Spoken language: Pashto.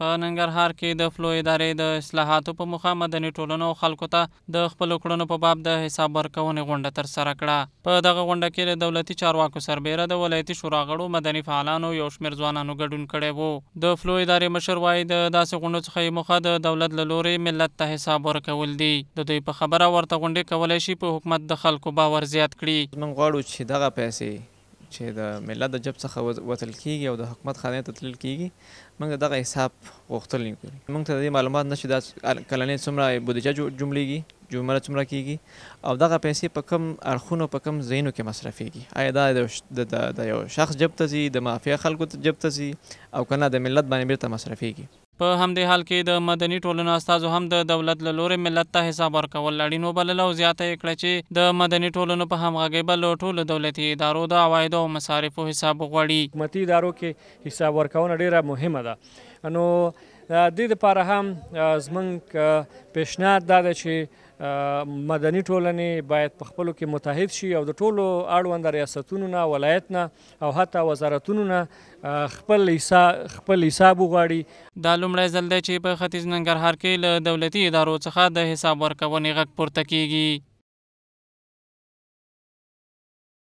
په ننګرهار کې د فلو ادارې د اصلاحاتو په مخه مدني ټولنو خلکو ته د خپل کړنو په باب د حساب ورکونې غونډه تر سره کړه په دغه غونډه کې د دولتي چارواکو سربیره د ولایتي شورا غړو مدني فعالانو یو شمېر ځوانانو ګډون کړی وو د فلو ادارې مشر وایي د داسې غونډو څخه مخه د دولت له لورې ملت ته حساب ورکول دي د دوی په خبره ورته غونډې کولای شي په حکومت د خلکو باور زیات کړي موږ غواړو چې دغه پیسې چې د ملت د جب څخه وتل کیږي او د حکومت خانه ته تلل کیږي موږ دغه حساب غوښتل نه کوي موږ ته د معلومات نشي دا کلنې څومره بودیجه جملېږي جمله څومره کیږي او دغه پیسې په کم اړخونو په کم ځایونو کې مصرفېږي آیا دا د یو شخص جب ته ځي د مافیا خلکو جب ته ځي او کنه د ملت باندې بیرته مصرفېږي په همدې حال کې د مدني ټولنو استادو هم د دولت له لوري ملت ته حساب ورکول اړین وبلل او زیاته کړه چې د مدني ټولنو په همغږۍ به له ټولو دولتي ادارو د عوایدو او مصارفو حساب غوړي حکومتي ادارو کې حساب ورکونه ډیره مهمه ده نو دې لپاره هم زمونږ پیشنهاد دا ده چې مدني ټولنې باید په خپلو کې متحد شي او د ټولو اړوند ریاستونو نه ولایت نه او حتی وزارتونو نه خپل حساب خپل حساب وغواړي دا لومړی ځل دی چې په ختیځ ننګرهار کې له دولتي ادارو څخه د حساب ورکونې غږ پورته کیږي